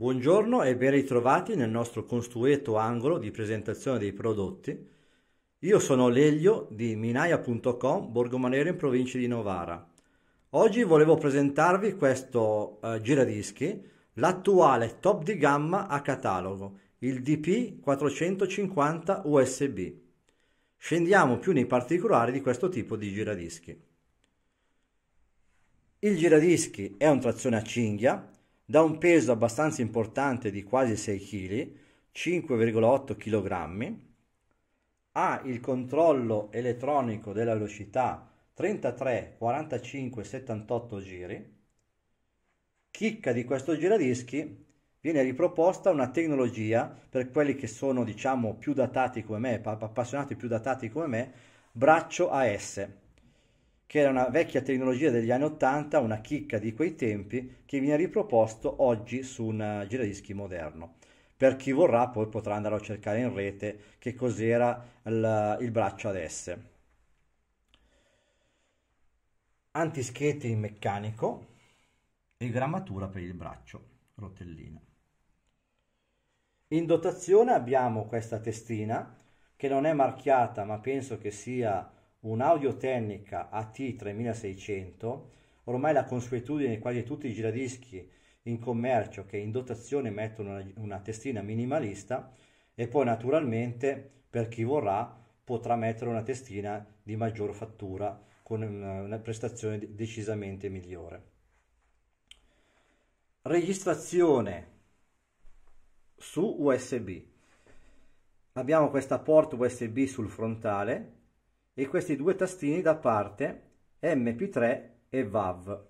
Buongiorno e ben ritrovati nel nostro consueto angolo di presentazione dei prodotti. Io sono Leglio di minaia.com, Borgomanero in provincia di Novara. Oggi volevo presentarvi questo eh, giradischi, l'attuale top di gamma a catalogo, il DP450 USB. Scendiamo più nei particolari di questo tipo di giradischi. Il giradischi è un trazione a cinghia da un peso abbastanza importante di quasi 6 kg, 5,8 kg, ha il controllo elettronico della velocità 33, 45, 78 giri. Chicca di questo giradischi viene riproposta una tecnologia per quelli che sono diciamo più datati come me, appassionati più datati come me, braccio AS che era una vecchia tecnologia degli anni 80, una chicca di quei tempi, che viene riproposto oggi su un eh, giradischi moderno. Per chi vorrà poi potrà andare a cercare in rete che cos'era il, il braccio ad S. Antischete in meccanico e grammatura per il braccio, rotellina. In dotazione abbiamo questa testina che non è marchiata ma penso che sia un'audio tecnica AT3600, ormai la consuetudine di quasi tutti i giradischi in commercio che in dotazione mettono una, una testina minimalista e poi naturalmente per chi vorrà potrà mettere una testina di maggior fattura con una, una prestazione decisamente migliore. Registrazione su USB. Abbiamo questa porta USB sul frontale e questi due tastini da parte MP3 e VAV.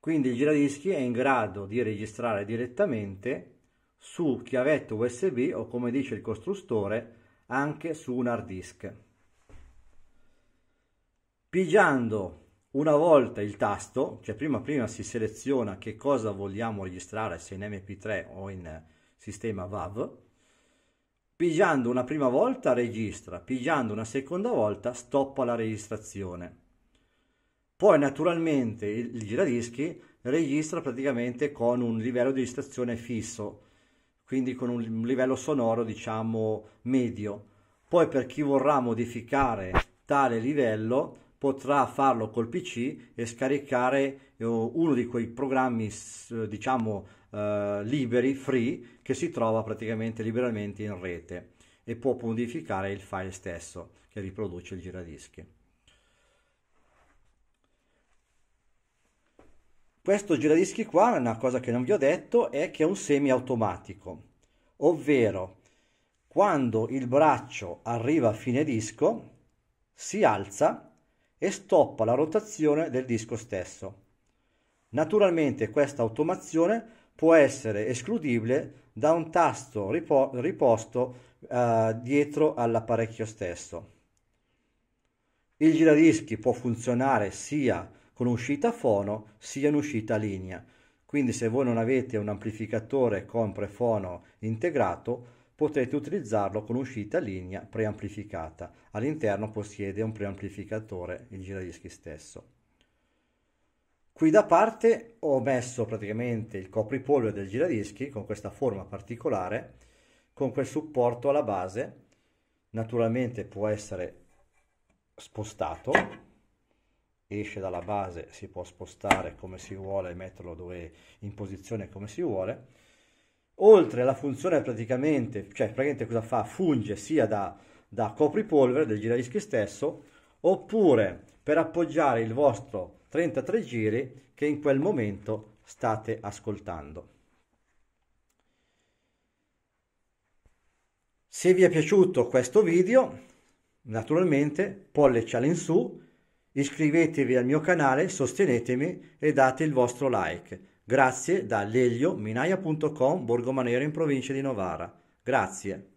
Quindi il giradischi è in grado di registrare direttamente su chiavetto USB o come dice il costruttore anche su un hard disk. Pigiando una volta il tasto, cioè prima, prima si seleziona che cosa vogliamo registrare, se in MP3 o in sistema VAV, Pigiando una prima volta registra, pigiando una seconda volta stoppa la registrazione. Poi naturalmente il giradischi registra praticamente con un livello di registrazione fisso, quindi con un livello sonoro diciamo medio. Poi per chi vorrà modificare tale livello potrà farlo col PC e scaricare eh, uno di quei programmi diciamo eh, liberi, free, che si trova praticamente liberamente in rete e può modificare il file stesso che riproduce il giradischi. Questo giradischi qua, una cosa che non vi ho detto, è che è un semiautomatico, ovvero quando il braccio arriva a fine disco si alza e stoppa la rotazione del disco stesso. Naturalmente questa automazione può essere escludibile da un tasto riposto eh, dietro all'apparecchio stesso. Il giradischi può funzionare sia con uscita fono sia in uscita linea, quindi se voi non avete un amplificatore con prefono integrato potete utilizzarlo con uscita linea preamplificata. All'interno possiede un preamplificatore, il giradischi stesso. Qui da parte ho messo praticamente il copripolvere del giradischi con questa forma particolare, con quel supporto alla base, naturalmente può essere spostato, esce dalla base, si può spostare come si vuole, metterlo dove, in posizione come si vuole, oltre alla funzione praticamente, cioè praticamente cosa fa? Funge sia da, da copripolvere del giradischi stesso, oppure per appoggiare il vostro 33 giri che in quel momento state ascoltando. Se vi è piaciuto questo video, naturalmente pollice su, iscrivetevi al mio canale, sostenetemi e date il vostro like. Grazie da leliominaia.com Borgomanero in provincia di Novara. Grazie.